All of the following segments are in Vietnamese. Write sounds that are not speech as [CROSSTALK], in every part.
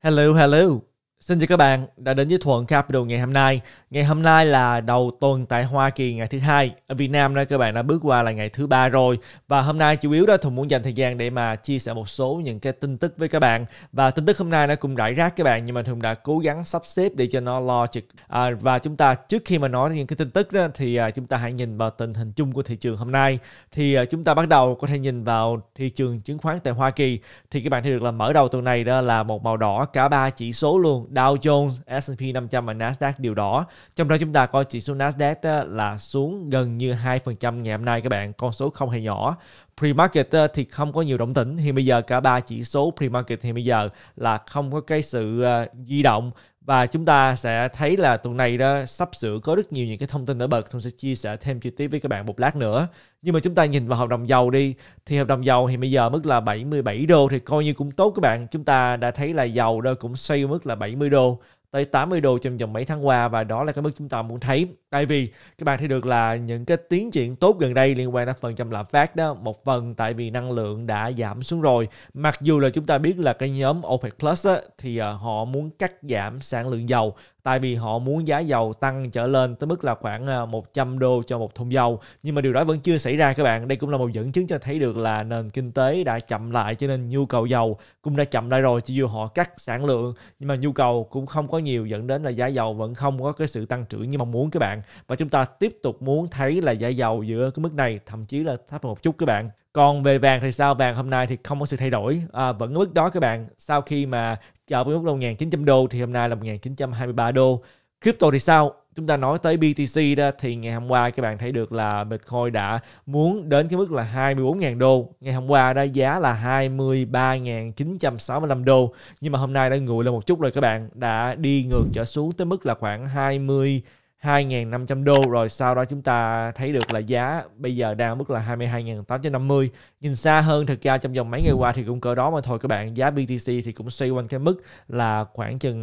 Hello, hello. Xin chào các bạn đã đến với Thuận Capital ngày hôm nay. Ngày hôm nay là đầu tuần tại Hoa Kỳ ngày thứ hai. Ở Việt Nam đó các bạn đã bước qua là ngày thứ ba rồi và hôm nay chủ yếu đó Thuận muốn dành thời gian để mà chia sẻ một số những cái tin tức với các bạn và tin tức hôm nay nó cũng rải rác các bạn nhưng mà Thuận đã cố gắng sắp xếp để cho nó lo trực à, và chúng ta trước khi mà nói những cái tin tức đó, thì à, chúng ta hãy nhìn vào tình hình chung của thị trường hôm nay thì à, chúng ta bắt đầu có thể nhìn vào thị trường chứng khoán tại Hoa Kỳ thì các bạn thấy được là mở đầu tuần này đó là một màu đỏ cả ba chỉ số luôn Dow Jones, S&P 500 và Nasdaq điều đó. Trong đó chúng ta coi chỉ số Nasdaq là xuống gần như 2% ngày hôm nay các bạn, con số không hề nhỏ. Pre-market thì không có nhiều động tĩnh, hiện bây giờ cả ba chỉ số pre-market hiện bây giờ là không có cái sự ờ, di động và chúng ta sẽ thấy là tuần này đó sắp sửa có rất nhiều những cái thông tin nổi bật tôi sẽ chia sẻ thêm chi tiết với các bạn một lát nữa nhưng mà chúng ta nhìn vào hợp đồng dầu đi thì hợp đồng dầu thì bây giờ mức là 77 đô thì coi như cũng tốt các bạn chúng ta đã thấy là dầu đó cũng xoay mức là 70 đô tới 80 đô trong vòng mấy tháng qua và đó là cái mức chúng ta muốn thấy Tại vì các bạn thấy được là những cái tiến triển tốt gần đây liên quan đến phần trăm lạm phát đó, một phần tại vì năng lượng đã giảm xuống rồi. Mặc dù là chúng ta biết là cái nhóm OPEC Plus á, thì ờ, họ muốn cắt giảm sản lượng dầu tại vì họ muốn giá dầu tăng trở lên tới mức là khoảng 100 ờ, đô cho một thùng dầu. Nhưng mà điều đó vẫn chưa xảy ra các bạn. Đây cũng là một dẫn chứng cho thấy được là nền kinh tế đã chậm lại cho nên nhu cầu dầu cũng đã chậm lại rồi. Chỉ dù họ cắt sản lượng nhưng mà nhu cầu cũng không có nhiều dẫn đến là giá dầu vẫn không có cái sự tăng trưởng như mong muốn các bạn bạn và chúng ta tiếp tục muốn thấy là giá dầu giữa cái mức này thậm chí là thấp hơn một chút các bạn còn về vàng thì sao vàng hôm nay thì không có sự thay đổi à, vẫn ở mức đó các bạn sau khi mà chờ với mức là 1.900 đô thì hôm nay là 1.923 đô crypto thì sao chúng ta nói tới BTC đó thì ngày hôm qua các bạn thấy được là Bitcoin đã muốn đến cái mức là 24.000 đô ngày hôm qua đó giá là 23.965 đô nhưng mà hôm nay đã nguội lên một chút rồi các bạn đã đi ngược trở xuống tới mức là khoảng 20 2.500 đô rồi sau đó chúng ta thấy được là giá bây giờ đang mức là 22.850 nhìn xa hơn thực ra trong vòng mấy ngày qua thì cũng cỡ đó mà thôi các bạn giá BTC thì cũng xoay quanh cái mức là khoảng chừng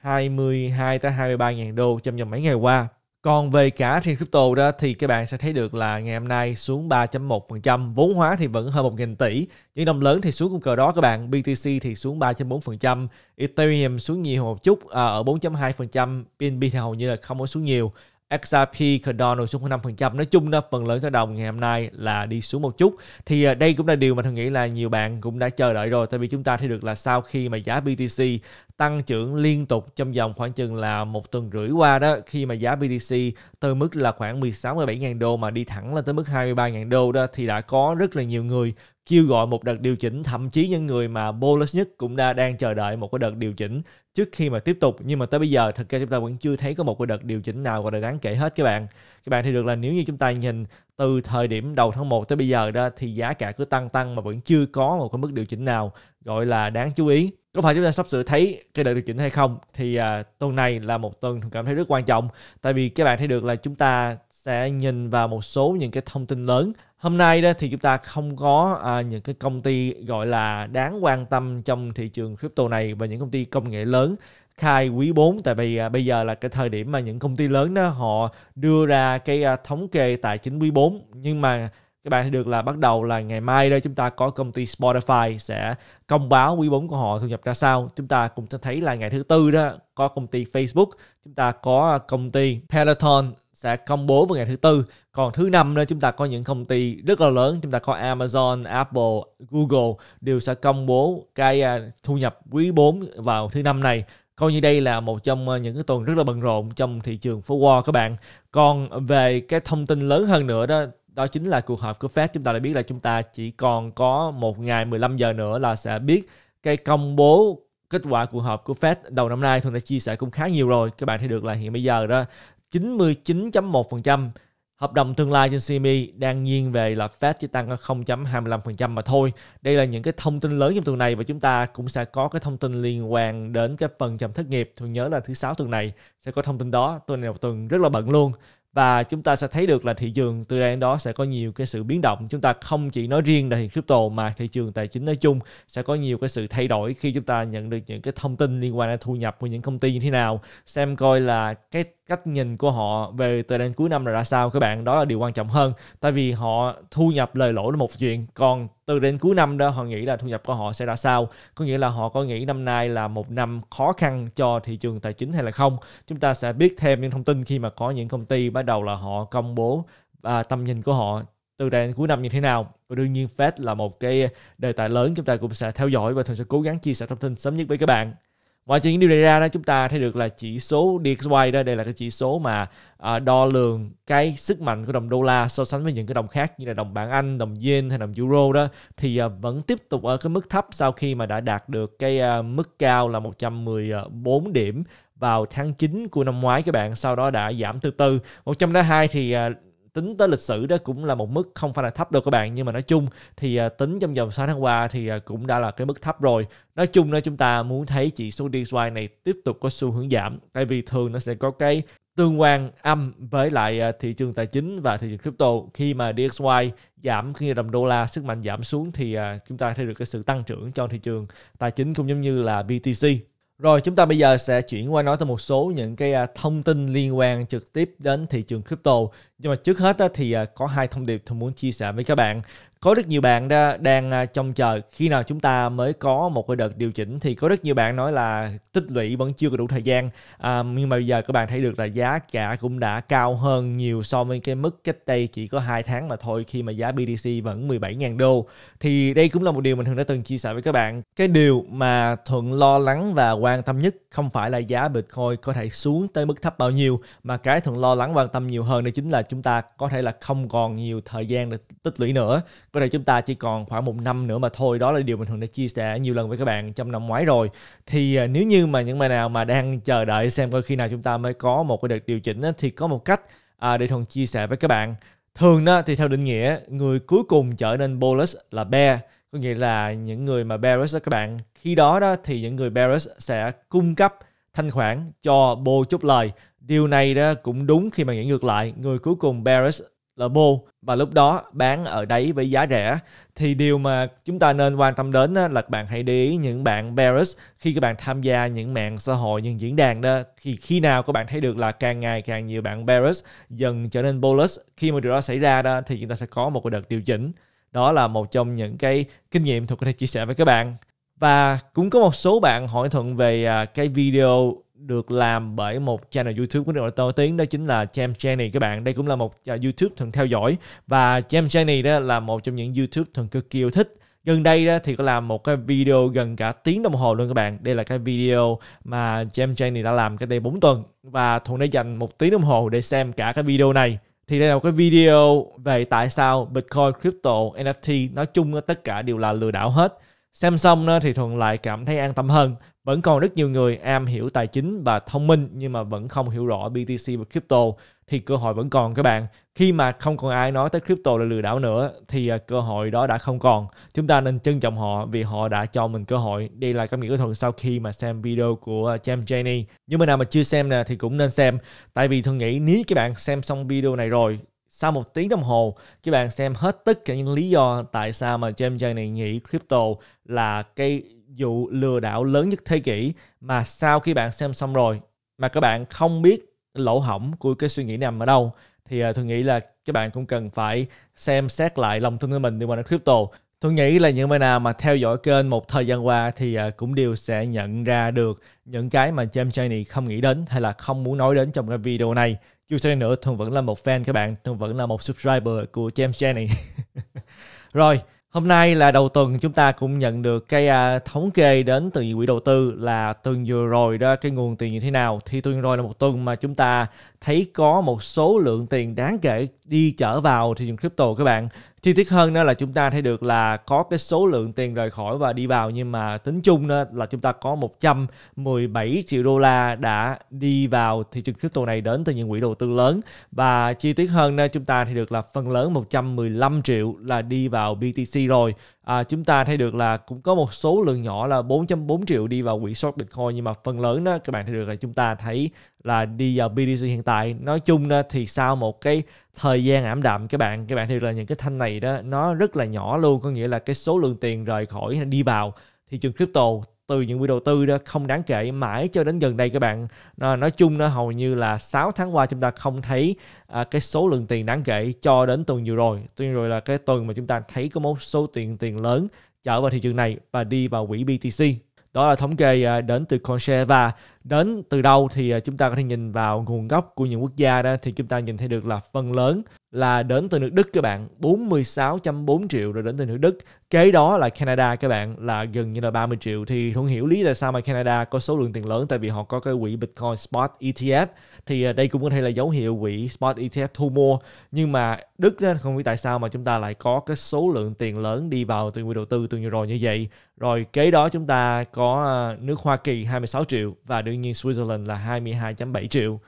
22 à, tới 23.000 đô trong vòng mấy ngày qua còn về cả trên crypto đó thì các bạn sẽ thấy được là ngày hôm nay xuống 3.1%, vốn hóa thì vẫn hơn 1.000 tỷ. Những đồng lớn thì xuống cùng cờ đó các bạn, BTC thì xuống 3.4%, Ethereum xuống nhiều một chút à, ở 4.2%, BNB thì hầu như là không có xuống nhiều. XRP khởi đo nổi xuống khoảng 5%. Nói chung đó, phần lớn khởi đồng ngày hôm nay là đi xuống một chút. Thì à, đây cũng là điều mà tôi nghĩ là nhiều bạn cũng đã chờ đợi rồi. Tại vì chúng ta thấy được là sau khi mà giá BTC tăng trưởng liên tục trong vòng khoảng chừng là một tuần rưỡi qua đó khi mà giá BTC từ mức là khoảng 16 17 ngàn đô mà đi thẳng lên tới mức 23 ngàn đô đó thì đã có rất là nhiều người kêu gọi một đợt điều chỉnh thậm chí những người mà bullish nhất cũng đã đang chờ đợi một cái đợt điều chỉnh trước khi mà tiếp tục nhưng mà tới bây giờ thực ra chúng ta vẫn chưa thấy có một cái đợt điều chỉnh nào gọi là đáng kể hết các bạn các bạn thì được là nếu như chúng ta nhìn từ thời điểm đầu tháng 1 tới bây giờ đó thì giá cả cứ tăng tăng mà vẫn chưa có một cái mức điều chỉnh nào gọi là đáng chú ý có phải chúng ta sắp sửa thấy cái đợt điều chỉnh hay không thì à, tuần này là một tuần cảm thấy rất quan trọng tại vì các bạn thấy được là chúng ta sẽ nhìn vào một số những cái thông tin lớn hôm nay đó thì chúng ta không có à, những cái công ty gọi là đáng quan tâm trong thị trường crypto này và những công ty công nghệ lớn khai quý 4 tại vì à, bây giờ là cái thời điểm mà những công ty lớn đó họ đưa ra cái à, thống kê tài chính quý 4 nhưng mà các bạn thấy được là bắt đầu là ngày mai đây chúng ta có công ty Spotify sẽ công báo quý 4 của họ thu nhập ra sao. Chúng ta cũng sẽ thấy là ngày thứ tư đó có công ty Facebook, chúng ta có à, công ty Peloton sẽ công bố vào ngày thứ tư. Còn thứ năm nữa chúng ta có những công ty rất là lớn, chúng ta có Amazon, Apple, Google đều sẽ công bố cái à, thu nhập quý 4 vào thứ năm này. Coi như đây là một trong à, những cái tuần rất là bận rộn trong thị trường phố Wall các bạn. Còn về cái thông tin lớn hơn nữa đó đó chính là cuộc họp của Fed chúng ta đã biết là chúng ta chỉ còn có một ngày 15 giờ nữa là sẽ biết cái công bố kết quả cuộc họp của Fed đầu năm nay Thuận đã chia sẻ cũng khá nhiều rồi các bạn thấy được là hiện bây giờ đó 99.1% hợp đồng tương lai trên CME đang nghiêng về là Fed chỉ tăng 0.25% mà thôi. Đây là những cái thông tin lớn trong tuần này và chúng ta cũng sẽ có cái thông tin liên quan đến cái phần trăm thất nghiệp. Tôi nhớ là thứ sáu tuần này sẽ có thông tin đó. Tuần này một tuần rất là bận luôn và chúng ta sẽ thấy được là thị trường từ đây đến đó sẽ có nhiều cái sự biến động chúng ta không chỉ nói riêng là thị crypto mà thị trường tài chính nói chung sẽ có nhiều cái sự thay đổi khi chúng ta nhận được những cái thông tin liên quan đến thu nhập của những công ty như thế nào xem coi là cái cách nhìn của họ về từ đến cuối năm là ra sao các bạn đó là điều quan trọng hơn tại vì họ thu nhập lời lỗ là một chuyện còn từ đến cuối năm đó họ nghĩ là thu nhập của họ sẽ ra sao có nghĩa là họ có nghĩ năm nay là một năm khó khăn cho thị trường tài chính hay là không chúng ta sẽ biết thêm những thông tin khi mà có những công ty bắt đầu là họ công bố à, tầm nhìn của họ từ đây đến cuối năm như thế nào và đương nhiên Fed là một cái đề tài lớn chúng ta cũng sẽ theo dõi và thường sẽ cố gắng chia sẻ thông tin sớm nhất với các bạn Ngoài trừ những điều này ra đó chúng ta thấy được là chỉ số DXY đó đây là cái chỉ số mà à, đo lường cái sức mạnh của đồng đô la so sánh với những cái đồng khác như là đồng bảng Anh, đồng Yen hay đồng Euro đó thì à, vẫn tiếp tục ở cái mức thấp sau khi mà đã đạt được cái à, mức cao là 114 điểm vào tháng 9 của năm ngoái các bạn sau đó đã giảm từ từ 102 thì tính tới lịch sử đó cũng là một mức không phải là thấp đâu các bạn nhưng mà nói chung thì à, tính trong vòng 6 tháng qua thì à, cũng đã là cái mức thấp rồi nói chung là chúng ta muốn thấy chỉ số DXY này tiếp tục có xu hướng giảm tại vì thường nó sẽ có cái tương quan âm với lại à, thị trường tài chính và thị trường crypto khi mà DXY giảm khi đồng đô la sức mạnh giảm xuống thì chúng ta thấy được cái sự tăng trưởng cho thị trường tài chính cũng giống như là BTC rồi chúng ta bây giờ sẽ chuyển qua nói tới một số những cái à, thông tin liên quan trực tiếp đến thị trường crypto. Nhưng mà trước hết thì à, có hai thông điệp tôi muốn chia sẻ với các bạn có rất nhiều bạn đã, đang à, trông chờ khi nào chúng ta mới có một cái đợt điều chỉnh thì có rất nhiều bạn nói là tích lũy vẫn chưa có đủ thời gian à, nhưng mà bây giờ các bạn thấy được là giá cả cũng đã cao hơn nhiều so với cái mức cách đây chỉ có hai tháng mà thôi khi mà giá BTC vẫn 17.000 đô thì đây cũng là một điều mình thường đã từng chia sẻ với các bạn cái điều mà thuận lo lắng và quan tâm nhất không phải là giá Bitcoin có thể xuống tới mức thấp bao nhiêu mà cái thuận lo lắng quan tâm nhiều hơn đó chính là chúng ta có thể là không còn nhiều thời gian để tích lũy nữa Bây giờ chúng ta chỉ còn khoảng một năm nữa mà thôi. Đó là điều mình thường đã chia sẻ nhiều lần với các bạn trong năm ngoái rồi. Thì à, nếu như mà những bạn nào mà đang chờ đợi xem coi khi nào chúng ta mới có một cái đợt điều chỉnh thì có một cách à, để thường chia sẻ với các bạn. Thường đó thì theo định nghĩa người cuối cùng trở nên bullish là bear có nghĩa là những người mà bearish đó các bạn khi đó đó thì những người bearish sẽ cung cấp thanh khoản cho bô chút lời điều này đó cũng đúng khi mà nghĩ ngược lại người cuối cùng bearish là Lobo và lúc đó bán ở đấy với giá rẻ thì điều mà chúng ta nên quan tâm đến là bạn hãy để ý những bạn bearish khi các bạn tham gia những mạng xã hội những diễn đàn đó thì khi nào các bạn thấy được là càng ngày càng nhiều bạn bearish dần trở nên bullish khi mà điều đó xảy ra đó thì chúng ta sẽ có một cái đợt điều chỉnh đó là một trong những cái kinh nghiệm thuộc có thể chia sẻ với các bạn và cũng có một số bạn hỏi thuận về à, cái video được làm bởi một channel YouTube của đội to tiếng đó chính là James Jenny các bạn. Đây cũng là một à, YouTube thường theo dõi và James Jenny đó là một trong những YouTube thường cực kỳ yêu thích. Gần đây đó thì có làm một cái video gần cả tiếng đồng hồ luôn các bạn. Đây là cái video mà James Jenny đã làm cách đây 4 tuần và Thuận đã dành một tiếng đồng hồ để xem cả cái video này thì đây là một cái video về tại sao Bitcoin, crypto, NFT nói chung tất cả đều là lừa đảo hết. Xem xong đó, thì Thuận lại cảm thấy an tâm hơn vẫn còn rất nhiều người am hiểu tài chính và thông minh nhưng mà vẫn không hiểu rõ BTC và crypto thì cơ hội vẫn còn các bạn. Khi mà không còn ai nói tới crypto là lừa đảo nữa thì à, cơ hội đó đã không còn. Chúng ta nên trân trọng họ vì họ đã cho mình cơ hội. Đây là cảm nghĩ của Thuận sau khi mà xem video của à, James Janney. nhưng mà nào mà chưa xem nè thì cũng nên xem. Tại vì thường nghĩ nếu các bạn xem xong video này rồi sau một tiếng đồng hồ các bạn xem hết tất cả những lý do tại sao mà James này nghĩ crypto là cái vụ lừa đảo lớn nhất thế kỷ mà sau khi bạn xem xong rồi mà các bạn không biết lỗ hỏng của cái suy nghĩ nằm ở đâu thì à, tôi nghĩ là các bạn cũng cần phải xem xét lại lòng tin của mình liên quan đến crypto. Tôi nghĩ là những bạn nào mà theo dõi kênh một thời gian qua thì à, cũng đều sẽ nhận ra được những cái mà James Chaney không nghĩ đến hay là không muốn nói đến trong cái video này. Dù sao nữa, tôi vẫn là một fan các bạn, tôi vẫn là một subscriber của James Chaney. [LAUGHS] Rồi, Hôm nay là đầu tuần chúng ta cũng nhận được cái uh, thống kê đến từ quỹ đầu tư là tuần vừa rồi đó cái nguồn tiền như thế nào. Thì tuần rồi là một tuần mà chúng ta thấy có một số lượng tiền đáng kể đi trở vào thị trường crypto các bạn chi tiết hơn đó là chúng ta thấy được là có cái số lượng tiền rời khỏi và đi vào nhưng mà tính chung đó là chúng ta có 117 triệu đô la đã đi vào thị trường crypto này đến từ những quỹ đầu tư lớn và chi tiết hơn nữa chúng ta thì được là phần lớn 115 triệu là đi vào BTC rồi à, chúng ta thấy được là cũng có một số lượng nhỏ là 4.4 triệu đi vào quỹ short Bitcoin nhưng mà phần lớn đó các bạn thấy được là chúng ta thấy là đi vào BTC hiện tại nói chung đó, thì sau một cái thời gian ảm đạm các bạn các bạn thấy được là những cái thanh này đó nó rất là nhỏ luôn có nghĩa là cái số lượng tiền rời khỏi đi vào thị trường crypto từ những quỹ đầu tư đó không đáng kể mãi cho đến gần đây các bạn à, nói chung nó hầu như là 6 tháng qua chúng ta không thấy à, cái số lượng tiền đáng kể cho đến tuần vừa rồi tuy nhiên rồi là cái tuần mà chúng ta thấy có một số tiền tiền lớn trở vào thị trường này và đi vào quỹ BTC đó là thống kê à, đến từ Conserva đến từ đâu thì à, chúng ta có thể nhìn vào nguồn gốc của những quốc gia đó thì chúng ta nhìn thấy được là phần lớn là đến từ nước Đức các bạn 46.4 triệu rồi đến từ nước Đức kế đó là Canada các bạn là gần như là 30 triệu thì không hiểu lý tại sao mà Canada có số lượng tiền lớn tại vì họ có cái quỹ Bitcoin Spot ETF thì à, đây cũng có thể là dấu hiệu quỹ Spot ETF thu mua nhưng mà Đức đó, không biết tại sao mà chúng ta lại có cái số lượng tiền lớn đi vào từ quỹ đầu tư từ nhiều rồi như vậy rồi kế đó chúng ta có à, nước Hoa Kỳ 26 triệu và đương nhiên Switzerland là 22.7 triệu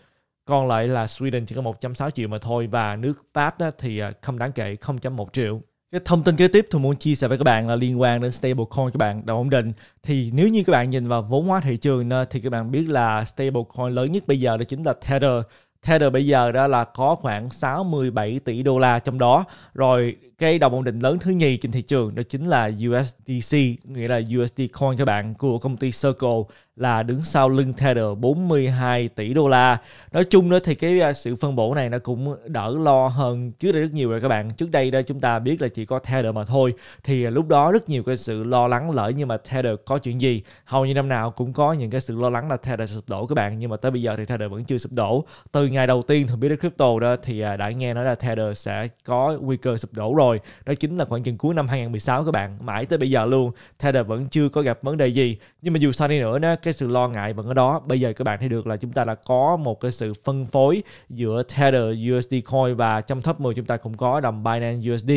còn lại là Sweden chỉ có 1.6 triệu mà thôi và nước Pháp đó thì à, không đáng kể 0.1 triệu cái thông tin kế tiếp tôi muốn chia sẻ với các bạn là liên quan đến stablecoin các bạn đã ổn định thì nếu như các bạn nhìn vào vốn hóa thị trường thì các bạn biết là stablecoin lớn nhất bây giờ đó chính là Tether Tether bây giờ đó là có khoảng 67 tỷ đô la trong đó rồi cái đồng ổn định lớn thứ nhì trên thị trường đó chính là USDC nghĩa là USD coin các bạn của công ty Circle là đứng sau lưng Tether 42 tỷ đô la nói chung đó thì cái à, sự phân bổ này nó cũng đỡ lo hơn trước đây rất nhiều rồi các bạn trước đây đó chúng ta biết là chỉ có Tether mà thôi thì lúc đó rất nhiều cái sự lo lắng lỡ nhưng mà Tether có chuyện gì hầu như năm nào cũng có những cái sự lo lắng là Tether sụp đổ các bạn nhưng mà tới bây giờ thì Tether vẫn chưa sụp đổ từ ngày đầu tiên thì biết đến crypto đó thì à, đã nghe nói là Tether sẽ có nguy cơ sụp đổ rồi rồi đó chính là khoảng chừng cuối năm 2016 các bạn mãi tới bây giờ luôn Tether vẫn chưa có gặp vấn đề gì nhưng mà dù sao đi nữa nó cái sự lo ngại vẫn ở đó bây giờ các bạn thấy được là chúng ta đã có một cái sự phân phối giữa Tether USD Coin và trong top 10 chúng ta cũng có đồng Binance USD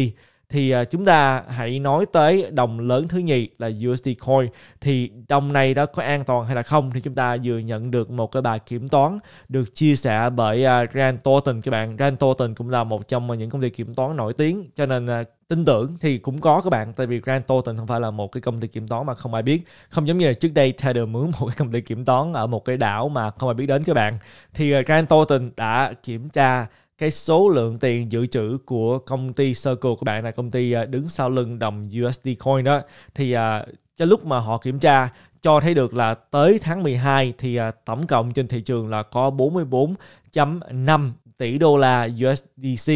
thì à, chúng ta hãy nói tới đồng lớn thứ nhì là USD Coin thì đồng này đó có an toàn hay là không thì chúng ta vừa nhận được một cái bài kiểm toán được chia sẻ bởi Grant à, Thornton các bạn Grant Thornton cũng là một trong những công ty kiểm toán nổi tiếng cho nên à, tin tưởng thì cũng có các bạn tại vì Grant Thornton không phải là một cái công ty kiểm toán mà không ai biết không giống như là trước đây Trader mướn một cái công ty kiểm toán ở một cái đảo mà không ai biết đến các bạn thì Grant Thornton đã kiểm tra cái số lượng tiền dự trữ của công ty Circle của bạn là công ty à, đứng sau lưng đồng USD Coin đó thì à, cho lúc mà họ kiểm tra cho thấy được là tới tháng 12 thì à, tổng cộng trên thị trường là có 44.5 tỷ đô la USDC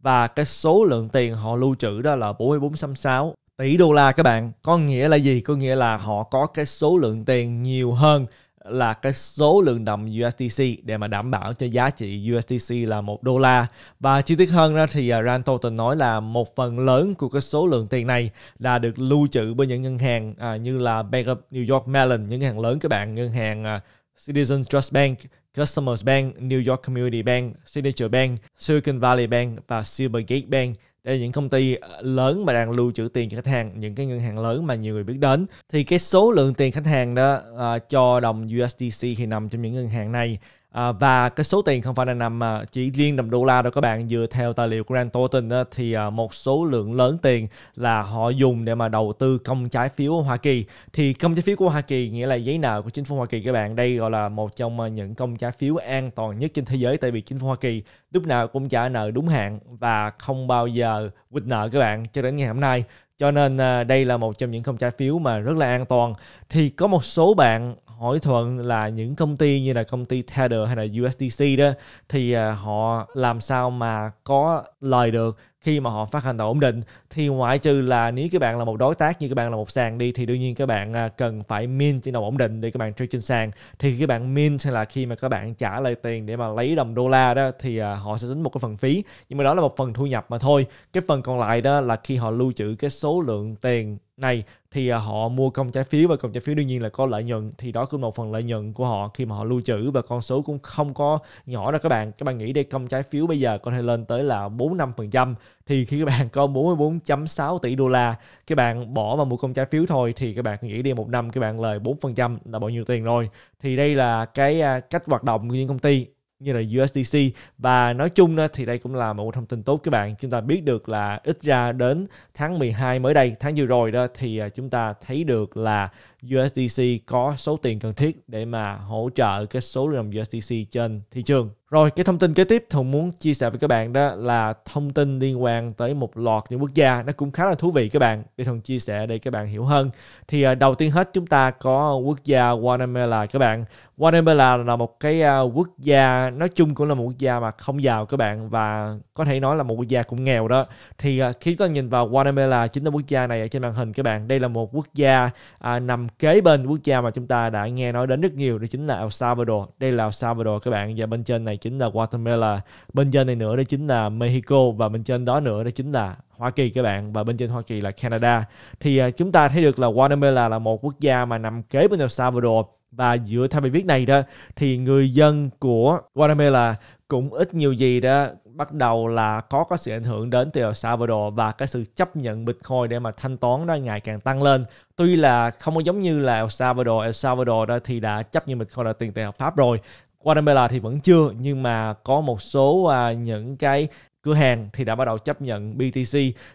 và cái số lượng tiền họ lưu trữ đó là 44.6 tỷ đô la các bạn. Có nghĩa là gì? Có nghĩa là họ có cái số lượng tiền nhiều hơn là cái số lượng đồng USDC để mà đảm bảo cho giá trị USDC là một đô la. Và chi tiết hơn ra thì à, Rand Tolton nói là một phần lớn của cái số lượng tiền này là được lưu trữ bởi những ngân hàng à, như là Bank of New York Mellon, những ngân hàng lớn các bạn, ngân hàng à, Citizens Trust Bank, Customers Bank, New York Community Bank, Signature Bank, Silicon Valley Bank và Silvergate Bank để những công ty ờ, lớn mà đang lưu trữ tiền cho khách hàng những cái ngân hàng lớn mà nhiều người biết đến thì cái số lượng tiền khách hàng đó uh, cho đồng USDC thì nằm trong những ngân hàng này À, và cái số tiền không phải là nằm ờ, chỉ riêng đồng đô la đâu các bạn vừa theo tài liệu của Rand Thornton thì ờ, một số lượng lớn tiền là họ dùng để mà đầu tư công trái phiếu Hoa Kỳ thì công trái phiếu của Hoa Kỳ nghĩa là giấy nợ của chính phủ Hoa Kỳ các bạn đây gọi là một trong những công trái phiếu an toàn nhất trên thế giới tại vì chính phủ Hoa Kỳ lúc nào cũng trả nợ đúng hạn và không bao giờ quỵt nợ các bạn cho đến ngày hôm nay cho nên đây là một trong những công trái phiếu mà rất là an toàn thì có một số bạn hỏi thuận là những công ty như là công ty Tether hay là USDC đó thì à, họ làm sao mà có lời được khi mà họ phát hành tàu ổn định thì ngoại trừ là nếu các bạn là một đối tác như các bạn là một sàn đi thì đương nhiên các bạn à, cần phải min trên đồng ổn định để các bạn trade trên sàn thì khi các bạn min hay là khi mà các bạn trả lời tiền để mà lấy đồng đô la đó thì à, họ sẽ tính một cái phần phí nhưng mà đó là một phần thu nhập mà thôi cái phần còn lại đó là khi họ lưu trữ cái số lượng tiền này thì à, họ mua công trái phiếu và công trái phiếu đương nhiên là có lợi nhuận thì đó cũng là một phần lợi nhuận của họ khi mà họ lưu trữ và con số cũng không có nhỏ đâu các bạn các bạn nghĩ đây công trái phiếu bây giờ có thể lên tới là 4 45% thì khi các bạn có 44.6 tỷ đô la các bạn bỏ vào một công trái phiếu thôi thì các bạn nghĩ đi một năm các bạn lời 4% là bao nhiêu tiền rồi thì đây là cái à, cách hoạt động của những công ty như là USDC và nói chung thì đây cũng là một thông tin tốt các bạn chúng ta biết được là ít ra đến tháng 12 mới đây tháng vừa rồi đó thì à, chúng ta thấy được là USDC có số tiền cần thiết để mà hỗ trợ cái số lượng USDC trên thị trường rồi cái thông tin kế tiếp Thùng muốn chia sẻ với các bạn đó là thông tin liên quan tới một loạt những quốc gia nó cũng khá là thú vị các bạn để Thùng chia sẻ để các bạn hiểu hơn. Thì à, đầu tiên hết chúng ta có quốc gia Guatemala các bạn. Guatemala là một cái à, quốc gia nói chung cũng là một quốc gia mà không giàu các bạn và có thể nói là một quốc gia cũng nghèo đó. Thì à, khi ta nhìn vào Guatemala chính là quốc gia này ở trên màn hình các bạn. Đây là một quốc gia à, nằm kế bên quốc gia mà chúng ta đã nghe nói đến rất nhiều đó chính là El Salvador. Đây là El Salvador các bạn và bên trên này chính là Guatemala bên trên này nữa đó chính là Mexico và bên trên đó nữa đó chính là Hoa Kỳ các bạn và bên trên Hoa Kỳ là Canada thì uh, chúng ta thấy được là Guatemala là một quốc gia mà nằm kế bên El Salvador và dựa theo bài viết này đó thì người dân của Guatemala cũng ít nhiều gì đó bắt đầu là có có sự ảnh hưởng đến từ El Salvador và cái sự chấp nhận Bitcoin để mà thanh toán đó ngày càng tăng lên. Tuy là không có giống như là El Salvador, El Salvador đó thì đã chấp nhận Bitcoin là tiền tệ hợp pháp rồi Guatemala thì vẫn chưa nhưng mà có một số uh, những cái cửa hàng thì đã bắt đầu chấp nhận BTC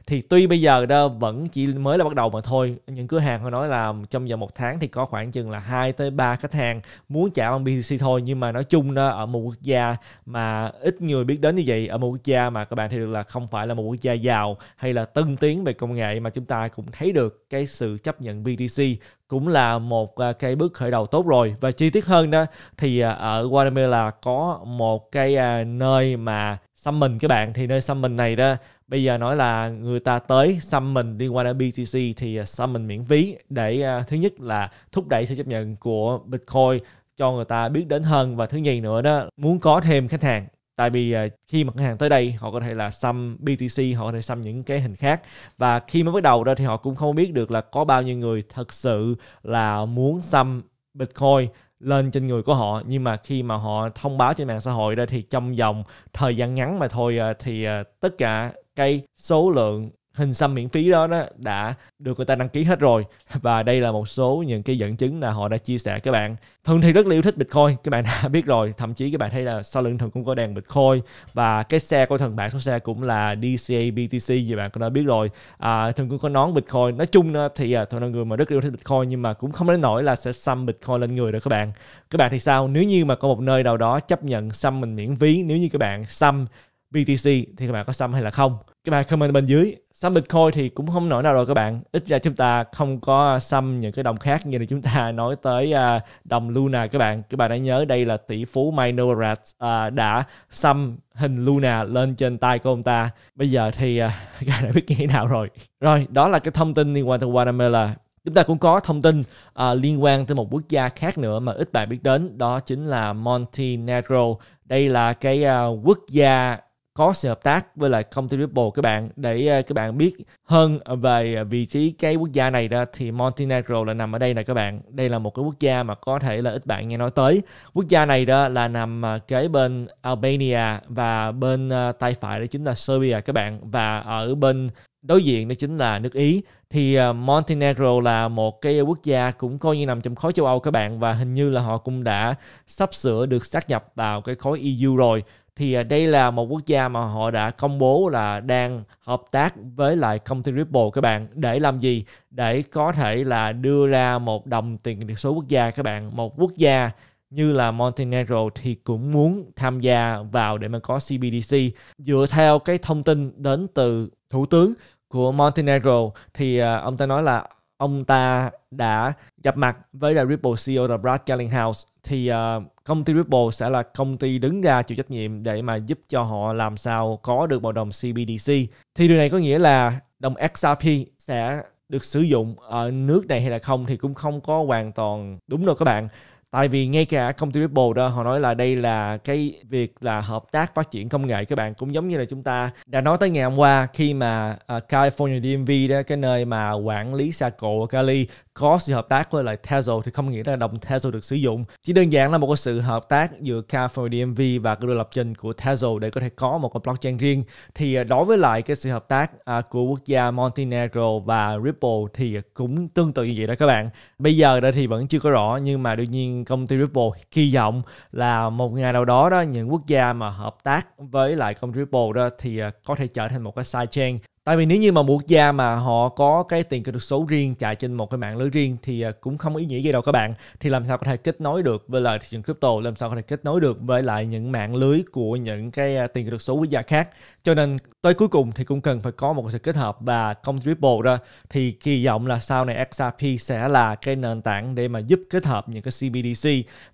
thì tuy bây giờ đó vẫn chỉ mới là bắt đầu mà thôi những cửa hàng họ nói là trong vòng một tháng thì có khoảng chừng là 2 tới 3 khách hàng muốn trả bằng BTC thôi nhưng mà nói chung đó ở một quốc gia mà ít người biết đến như vậy ở một quốc gia mà các bạn thấy được là không phải là một quốc gia giàu hay là tân tiến về công nghệ mà chúng ta cũng thấy được cái sự chấp nhận BTC cũng là một à, cái bước khởi đầu tốt rồi và chi tiết hơn đó thì à, ở Guatemala có một cái à, nơi mà summon các bạn thì nơi summon này đó bây giờ nói là người ta tới summon đi qua đến BTC thì à, summon miễn phí để uh, thứ nhất là thúc đẩy sự chấp nhận của Bitcoin cho người ta biết đến hơn và thứ nhì nữa đó muốn có thêm khách hàng tại vì à, khi mà khách hàng tới đây họ có thể là xăm BTC họ có thể xăm những cái hình khác và khi mới bắt đầu ra thì họ cũng không biết được là có bao nhiêu người thật sự là muốn xăm Bitcoin lên trên người của họ nhưng mà khi mà họ thông báo trên mạng xã hội ra thì trong vòng thời gian ngắn mà thôi à, thì à, tất cả cái số lượng hình xăm miễn phí đó, đó đã được người ta đăng ký hết rồi và đây là một số những cái dẫn chứng là họ đã chia sẻ các bạn thường thì rất là yêu thích bitcoin các bạn [LAUGHS] đã biết rồi thậm chí các bạn thấy là sau lưng thường cũng có đèn bitcoin và cái xe của thần bạn số xe cũng là DCA BTC gì bạn cũng đã biết rồi à, thường cũng có nón bitcoin nói chung thì à, thường là người mà rất yêu thích bitcoin nhưng mà cũng không đến nổi là sẽ xăm bitcoin lên người được các bạn các bạn thì sao nếu như mà có một nơi nào đó chấp nhận xăm mình miễn phí nếu như các bạn xăm BTC thì các bạn có sum hay là không các bạn comment bên dưới sum Bitcoin thì cũng không nổi nào rồi các bạn ít ra chúng ta không có sum những cái đồng khác như là chúng ta nói tới à, đồng Luna các bạn các bạn đã nhớ đây là tỷ phú Minorat à, đã sum hình Luna lên trên tay của ông ta bây giờ thì à, [LAUGHS] các bạn đã biết như thế nào rồi rồi đó là cái thông tin liên quan tới Guatemala chúng ta cũng có thông tin uh, liên quan tới một quốc gia khác nữa mà ít bạn biết đến đó chính là Montenegro đây là cái uh, quốc gia có sự hợp tác với lại công ty Ripple các bạn để ờ, các bạn biết hơn về vị trí cái quốc gia này đó thì Montenegro là nằm ở đây này các bạn đây là một cái quốc gia mà có thể là ít bạn nghe nói tới quốc gia này đó là nằm ờ, kế bên Albania và bên ờ, tay phải đó chính là Serbia các bạn và ở bên đối diện đó chính là nước Ý thì Montenegro là một cái quốc gia cũng coi như nằm trong khối châu Âu các bạn và hình như là họ cũng đã sắp sửa được xác nhập vào cái khối EU rồi thì à, đây là một quốc gia mà họ đã công bố là đang hợp tác với lại công ty Ripple các bạn để làm gì để có thể là đưa ra một đồng tiền điện số quốc gia các bạn một quốc gia như là Montenegro thì cũng muốn tham gia vào để mà có CBDC dựa theo cái thông tin đến từ thủ tướng của Montenegro thì à, ông ta nói là ông ta đã gặp mặt với là Ripple CEO là Brad Gellinghouse thì uh, công ty Ripple sẽ là công ty đứng ra chịu trách nhiệm để mà giúp cho họ làm sao có được bộ đồng CBDC. Thì điều này có nghĩa là đồng XRP sẽ được sử dụng ở nước này hay là không thì cũng không có hoàn toàn đúng đâu các bạn. Tại vì ngay cả công ty Ripple đó họ nói là đây là cái việc là hợp tác phát triển công nghệ các bạn cũng giống như là chúng ta đã nói tới ngày hôm qua khi mà ờ, California DMV đó cái nơi mà quản lý xe cộ ở Cali có sự hợp tác với lại Tazel thì không nghĩa là đồng Tazel được sử dụng. Chỉ đơn giản là một cái sự hợp tác giữa k dmv và cái đôi lập trình của Tazel để có thể có một cái blockchain riêng. Thì à, đối với lại cái sự hợp tác à, của quốc gia Montenegro và Ripple thì cũng tương tự như vậy đó các bạn. Bây giờ đây thì vẫn chưa có rõ nhưng mà đương nhiên công ty Ripple kỳ vọng là một ngày nào đó đó những quốc gia mà hợp tác với lại công ty Ripple đó thì à, có thể trở thành một cái sidechain tại vì nếu như mà một gia mà họ có cái tiền kỹ thuật số riêng chạy trên một cái mạng lưới riêng thì à, cũng không ý nghĩa gì đâu các bạn thì làm sao có thể kết nối được với lại thị trường crypto làm sao có thể kết nối được với lại những mạng lưới của những cái à, tiền kỹ thuật số quốc gia khác cho nên tới cuối cùng thì cũng cần phải có một sự kết hợp và công triple ra thì kỳ vọng là sau này XRP sẽ là cái nền tảng để mà giúp kết hợp những cái CBDC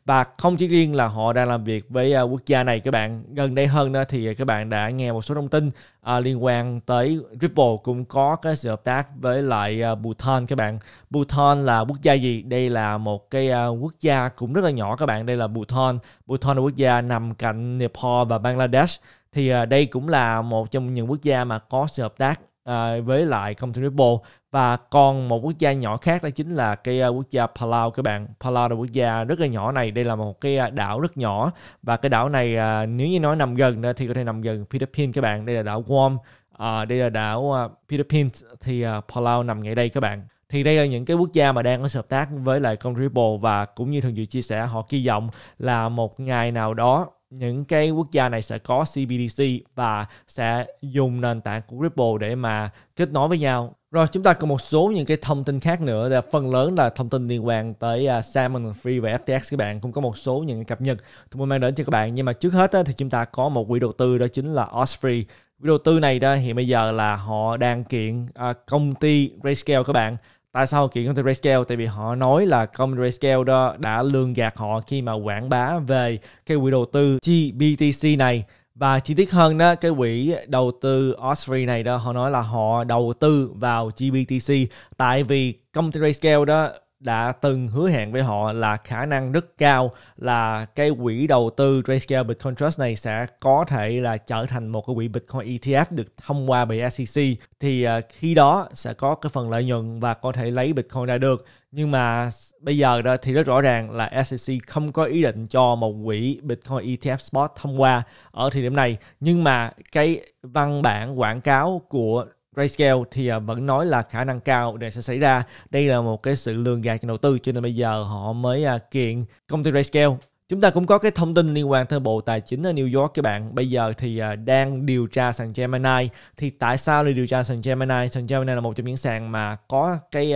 và không chỉ riêng là họ đang làm việc với à, quốc gia này các bạn gần đây hơn đó thì các bạn đã nghe một số thông tin à, liên quan tới Ripple cũng có cái sự hợp tác với lại uh, Bhutan các bạn. Bhutan là quốc gia gì? Đây là một cái uh, quốc gia cũng rất là nhỏ các bạn. Đây là Bhutan. Bhutan là quốc gia nằm cạnh Nepal và Bangladesh. Thì uh, đây cũng là một trong những quốc gia mà có sự hợp tác à, với lại Comfortable và còn một quốc gia nhỏ khác đó chính là cái uh, quốc gia Palau các bạn Palau là quốc gia rất là nhỏ này đây là một cái à, đảo rất nhỏ và cái đảo này uh, nếu như nói nằm gần thì có thể nằm gần Philippines các bạn đây là đảo Guam uh, đây là đảo uh, Philippines thì uh, Palau nằm ngay đây các bạn thì đây là những cái quốc gia mà đang có hợp tác với lại con Ripple và cũng như thường dự chia sẻ họ kỳ vọng là một ngày nào đó những cái quốc gia này sẽ có CBDC và sẽ dùng nền tảng của Ripple để mà kết nối với nhau. Rồi chúng ta có một số những cái thông tin khác nữa là phần lớn là thông tin liên quan tới uh, à, Salmon Free và FTX các bạn cũng có một số những cập nhật tôi muốn mang đến cho các bạn nhưng mà trước hết á, thì chúng ta có một quỹ đầu tư đó chính là Osfree. quỹ đầu tư này đó hiện bây giờ là họ đang kiện uh, công ty Grayscale các bạn tại sao kiện công ty Grayscale tại vì họ nói là công ty Grayscale đó đã lường gạt họ khi mà quảng bá về cái quỹ đầu tư GBTC này và chi tiết hơn đó cái quỹ đầu tư Osprey này đó họ nói là họ đầu tư vào GBTC tại vì công ty Grayscale đó đã từng hứa hẹn với họ là khả năng rất cao là cái quỹ đầu tư Grayscale Bitcoin Trust này sẽ có thể là trở thành một cái quỹ Bitcoin ETF được thông qua bởi SEC thì à, khi đó sẽ có cái phần lợi nhuận và có thể lấy Bitcoin ra được nhưng mà bây giờ đó thì rất rõ ràng là SEC không có ý định cho một quỹ Bitcoin ETF spot thông qua ở thời điểm này nhưng mà cái văn bản quảng cáo của Grayscale thì à, vẫn nói là khả năng cao để sẽ xảy ra. Đây là một cái sự lường gạt nhà đầu tư cho nên bây giờ họ mới à, kiện công ty Grayscale. Chúng ta cũng có cái thông tin liên quan tới Bộ Tài chính ở New York các bạn. Bây giờ thì à, đang điều tra sàn Gemini. Thì tại sao lại điều tra sàn Gemini? Sàn Gemini là một trong những sàn mà có cái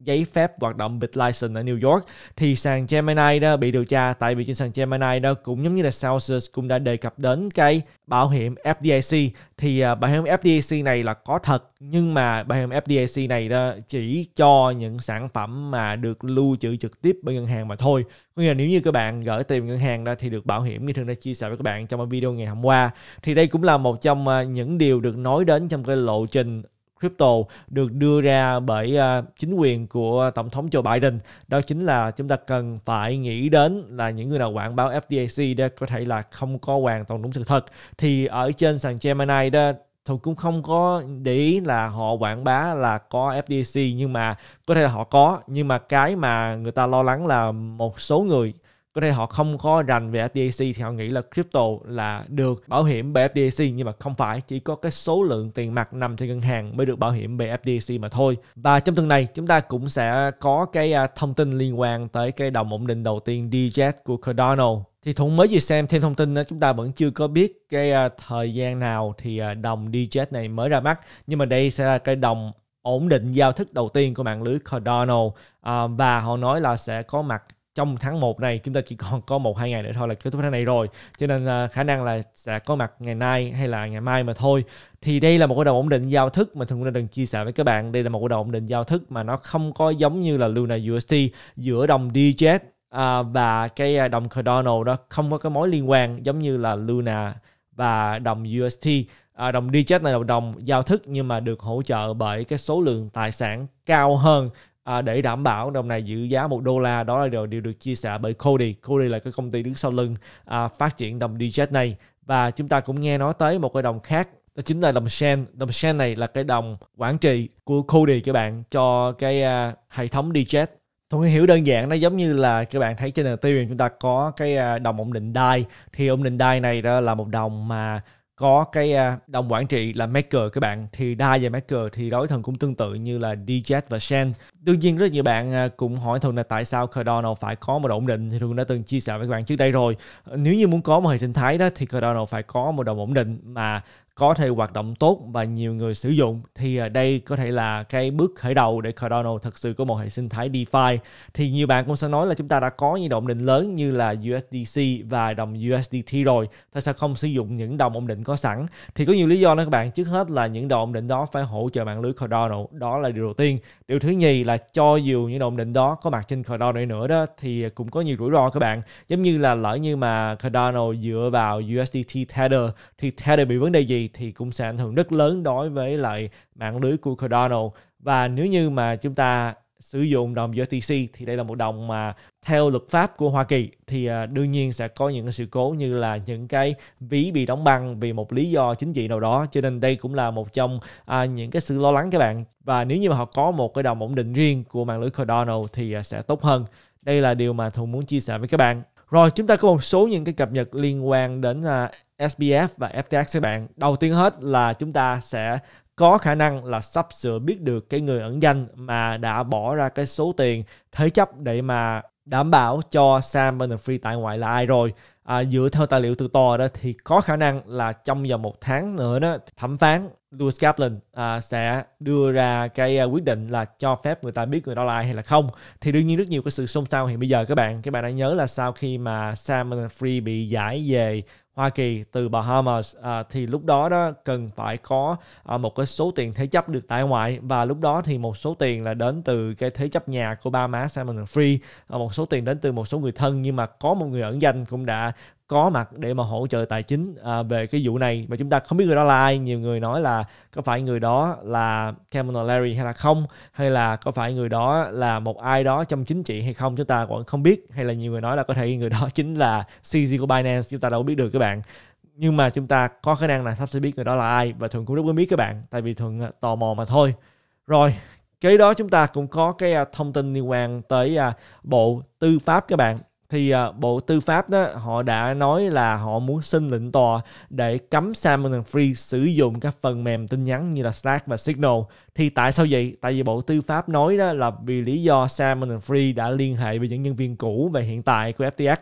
giấy phép hoạt động bit license ở New York thì sàn Gemini đó bị điều tra tại vì trên sàn Gemini đó cũng giống như là Celsius cũng đã đề cập đến cái bảo hiểm FDIC thì à, bảo hiểm FDIC này là có thật nhưng mà bảo hiểm FDIC này đó chỉ cho những sản phẩm mà được lưu trữ trực tiếp bởi ngân hàng mà thôi có nghĩa là nếu như các bạn gửi tiền ngân hàng đó thì được bảo hiểm như thường đã chia sẻ với các bạn trong video ngày hôm qua thì đây cũng là một trong à, những điều được nói đến trong cái lộ trình crypto được đưa ra bởi à, chính quyền của tổng thống Joe Biden đó chính là chúng ta cần phải nghĩ đến là những người nào quảng báo FTAC đó có thể là không có hoàn toàn đúng sự thật thì ở trên sàn Gemini đó tôi cũng không có để ý là họ quảng bá là có FDC nhưng mà có thể là họ có nhưng mà cái mà người ta lo lắng là một số người có thể họ không có rành về FDIC thì họ nghĩ là crypto là được bảo hiểm bởi FDIC nhưng mà không phải chỉ có cái số lượng tiền mặt nằm trên ngân hàng mới được bảo hiểm bởi FDIC mà thôi và trong tuần này chúng ta cũng sẽ có cái à, thông tin liên quan tới cái đồng ổn định đầu tiên DJet của Cardano thì thuận mới vừa xem thêm thông tin chúng ta vẫn chưa có biết cái à, thời gian nào thì à, đồng DJet này mới ra mắt nhưng mà đây sẽ là cái đồng ổn định giao thức đầu tiên của mạng lưới Cardano à, và họ nói là sẽ có mặt trong tháng 1 này chúng ta chỉ còn có một hai ngày nữa thôi là kết thúc tháng này rồi cho nên à, khả năng là sẽ có mặt ngày nay hay là ngày mai mà thôi thì đây là một cái đầu ổn định giao thức mà thường đừng chia sẻ với các bạn đây là một cái đầu ổn định giao thức mà nó không có giống như là Luna USD giữa đồng DJet uh, và cái à, đồng Cardano đó không có cái mối liên quan giống như là Luna và đồng UST à, đồng DJet này là đồng giao thức nhưng mà được hỗ trợ bởi cái số lượng tài sản cao hơn à, để đảm bảo đồng này giữ giá một đô la đó là điều, điều được chia sẻ bởi Cody Cody là cái công ty đứng sau lưng à, phát triển đồng DJet này và chúng ta cũng nghe nói tới một cái đồng khác đó chính là đồng Shen đồng Shen này là cái đồng quản trị của Cody các bạn cho cái à, hệ thống DJet Thuận hiểu đơn giản nó giống như là các bạn thấy trên tiêu chúng ta có cái à, đồng ổn định Dai thì ổn định Dai này đó là một đồng mà có cái à, đồng quản trị là Maker các bạn thì Dai và Maker thì đối thần cũng tương tự như là DJ và Shen. Đương nhiên rất nhiều bạn à, cũng hỏi thường là tại sao Cardano phải có một độ ổn định thì Thuận đã từng chia sẻ với các bạn trước đây rồi. Nếu như muốn có một hệ sinh thái đó thì Cardano phải có một đồng ổn định mà có thể hoạt động tốt và nhiều người sử dụng thì à, đây có thể là cái bước khởi đầu để Cardano thực sự có một hệ sinh thái DeFi thì nhiều bạn cũng sẽ nói là chúng ta đã có những đồng định lớn như là USDC và đồng USDT rồi tại sao không sử dụng những đồng ổn định có sẵn thì có nhiều lý do đó các bạn trước hết là những đồng ổn định đó phải hỗ trợ mạng lưới Cardano đó là điều đầu tiên điều thứ nhì là cho dù những đồng định đó có mặt trên Cardano đi nữa đó thì à, cũng có nhiều rủi ro các bạn giống như là lỡ như mà Cardano dựa vào USDT Tether thì Tether bị vấn đề gì thì cũng sẽ ảnh hưởng rất lớn đối với lại mạng lưới của Cardano và nếu như mà chúng ta sử dụng đồng USDC thì đây là một đồng mà theo luật pháp của Hoa Kỳ thì à, đương nhiên sẽ có những sự cố như là những cái ví bị đóng băng vì một lý do chính trị nào đó cho nên đây cũng là một trong à, những cái sự lo lắng các bạn và nếu như mà họ có một cái đồng ổn định riêng của mạng lưới Cardano thì à, sẽ tốt hơn đây là điều mà Thùng muốn chia sẻ với các bạn rồi chúng ta có một số những cái cập nhật liên quan đến uh, à, SBF và FTX các bạn. Đầu tiên hết là chúng ta sẽ có khả năng là sắp sửa biết được cái người ẩn danh mà đã bỏ ra cái số tiền thế chấp để mà đảm bảo cho Sam Bernard-Free tại ngoại là ai rồi à, dựa theo tài liệu từ tòa đó thì có khả năng là trong vòng một tháng nữa đó thẩm phán Louis Kaplan à, sẽ đưa ra cái à, quyết định là cho phép người ta biết người đó là ai hay là không thì đương nhiên rất nhiều cái sự xôn xao hiện bây giờ các bạn các bạn đã nhớ là sau khi mà Sam Free bị giải về Hoa Kỳ từ Bahamas à, thì lúc đó đó cần phải có à, một cái số tiền thế chấp được tại ngoại và lúc đó thì một số tiền là đến từ cái thế chấp nhà của ba má Simon Free à, một số tiền đến từ một số người thân nhưng mà có một người ẩn danh cũng đã có mặt để mà hỗ trợ tài chính à, về cái vụ này mà chúng ta không biết người đó là ai nhiều người nói là có phải người đó là Cameron Larry hay là không hay là có phải người đó là một ai đó trong chính trị hay không chúng ta vẫn không biết hay là nhiều người nói là có thể người đó chính là CZ của Binance chúng ta đâu biết được các bạn nhưng mà chúng ta có khả năng là sắp sẽ biết người đó là ai và thường cũng rất muốn biết các bạn tại vì thường à, tò mò mà thôi rồi kế đó chúng ta cũng có cái à, thông tin liên quan tới à, bộ tư pháp các bạn thì à, Bộ Tư pháp đó họ đã nói là họ muốn xin lệnh tòa để cấm Salmon Free sử dụng các phần mềm tin nhắn như là Slack và Signal. Thì tại sao vậy? Tại vì Bộ Tư pháp nói đó là vì lý do Salmon Free đã liên hệ với những nhân viên cũ và hiện tại của FTX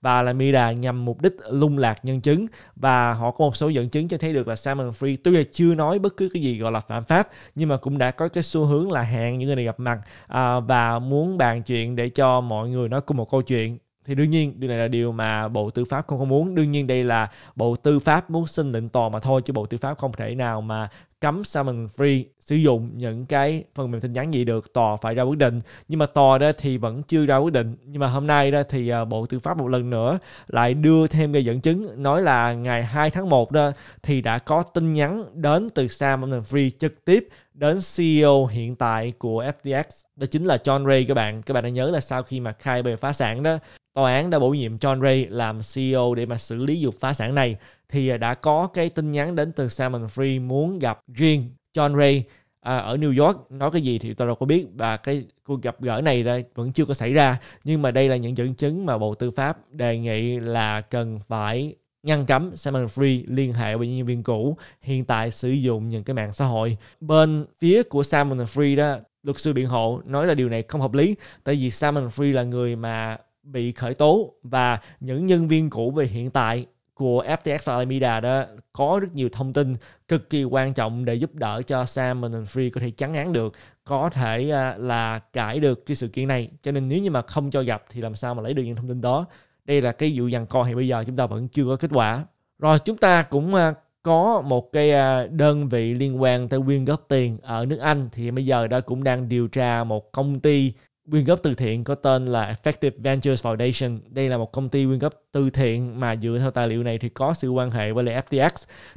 và là Mida nhằm mục đích lung lạc nhân chứng và họ có một số dẫn chứng cho thấy được là Salmon Free tuy là chưa nói bất cứ cái gì gọi là phạm pháp nhưng mà cũng đã có cái xu hướng là hẹn những người này gặp mặt à, và muốn bàn chuyện để cho mọi người nói cùng một câu chuyện thì đương nhiên điều này là điều mà bộ tư pháp không không muốn đương nhiên đây là bộ tư pháp muốn xin định tòa mà thôi chứ bộ tư pháp không thể nào mà cấm Salmon Free sử dụng những cái phần mềm tin nhắn gì được tòa phải ra quyết định nhưng mà tòa đó thì vẫn chưa ra quyết định nhưng mà hôm nay đó thì ờ, bộ tư pháp một lần nữa lại đưa thêm cái dẫn chứng nói là ngày 2 tháng 1 đó thì đã có tin nhắn đến từ Salmon Free trực tiếp đến CEO hiện tại của FTX đó chính là John Ray các bạn các bạn đã nhớ là sau khi mà Khai bị phá sản đó tòa án đã bổ nhiệm John Ray làm CEO để mà xử lý vụ phá sản này thì à, đã có cái tin nhắn đến từ Salmon Free muốn gặp riêng John Ray à, ở New York nói cái gì thì tôi đâu có biết và cái cuộc gặp gỡ này đây vẫn chưa có xảy ra nhưng mà đây là những dẫn chứng mà Bộ Tư pháp đề nghị là cần phải ngăn cấm Simon Free liên hệ với nhân viên cũ hiện tại sử dụng những cái mạng xã hội. Bên phía của Simon Free đó, luật sư biện hộ nói là điều này không hợp lý tại vì Simon Free là người mà bị khởi tố và những nhân viên cũ về hiện tại của FTX và Alameda đó có rất nhiều thông tin cực kỳ quan trọng để giúp đỡ cho Sam and Free có thể chắn án được có thể à, là cãi được cái sự kiện này cho nên nếu như mà không cho gặp thì làm sao mà lấy được những thông tin đó đây là cái vụ dằn co hiện bây giờ chúng ta vẫn chưa có kết quả rồi chúng ta cũng à, có một cái à, đơn vị liên quan tới quyên góp tiền ở nước Anh thì bây giờ đã cũng đang điều tra một công ty quyên góp từ thiện có tên là Effective Ventures Foundation. Đây là một công ty quyên góp từ thiện mà dựa theo tài liệu này thì có sự quan hệ với lại FTX.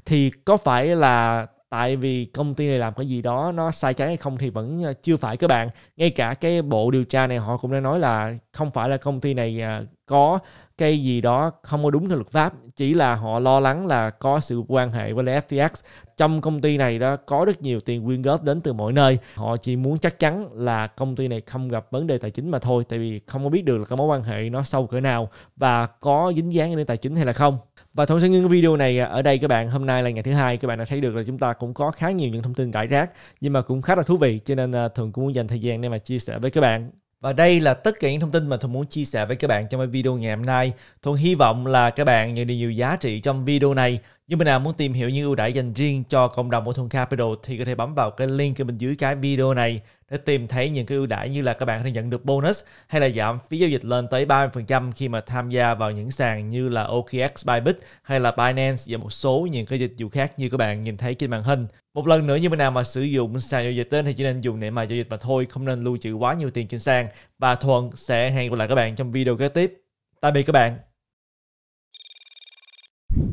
Thì có phải là tại vì công ty này làm cái gì đó nó sai trái hay không thì vẫn ờ, chưa phải các bạn ngay cả cái bộ điều tra này họ cũng đã nói là không phải là công ty này ờ, có cái gì đó không có đúng theo luật pháp chỉ là họ lo lắng là có sự quan hệ với FTX trong công ty này đó có rất nhiều tiền quyên góp đến từ mọi nơi họ chỉ muốn chắc chắn là công ty này không gặp vấn đề tài chính mà thôi tại vì không có biết được là cái mối quan hệ nó sâu cỡ nào và có dính dáng đến tài chính hay là không và thông sẽ ngưng video này à, ở đây các bạn hôm nay là ngày thứ hai các bạn đã thấy được là chúng ta cũng có khá nhiều những thông tin rải rác nhưng mà cũng khá là thú vị cho nên à, thường cũng muốn dành thời gian để mà chia sẻ với các bạn và đây là tất cả những thông tin mà Thuận muốn chia sẻ với các bạn trong video ngày hôm nay. Thuận hy vọng là các bạn nhận được nhiều giá trị trong video này. Như mình nào muốn tìm hiểu những ưu đãi dành riêng cho cộng đồng của Thôn Capital thì có thể bấm vào cái link ở bên dưới cái video này để tìm thấy những cái ưu đãi như là các bạn có thể nhận được bonus hay là giảm phí giao dịch lên tới 30% khi mà tham gia vào những sàn như là OKX, Bybit hay là Binance và một số những cái dịch vụ khác như các bạn nhìn thấy trên màn hình. Một lần nữa như bên nào mà sử dụng sàn giao dịch tên thì chỉ nên dùng để mà giao dịch mà thôi, không nên lưu trữ quá nhiều tiền trên sàn và Thuận sẽ hẹn gặp lại các bạn trong video kế tiếp. Tạm biệt các bạn.